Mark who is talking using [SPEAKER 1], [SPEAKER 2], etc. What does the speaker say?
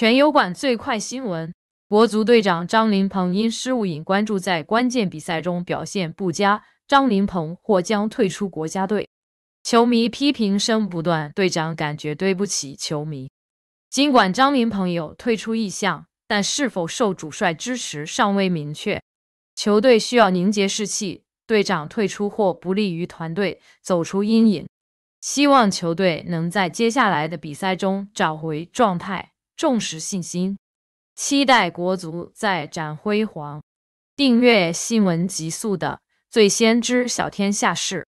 [SPEAKER 1] 全油管最快新闻：国足队长张琳芃因失误引关注，在关键比赛中表现不佳，张琳芃或将退出国家队，球迷批评声不断，队长感觉对不起球迷。尽管张琳芃有退出意向，但是否受主帅支持尚未明确。球队需要凝结士气，队长退出或不利于团队走出阴影。希望球队能在接下来的比赛中找回状态。重视信心，期待国足再展辉煌。订阅新闻极速的最先知小天下事。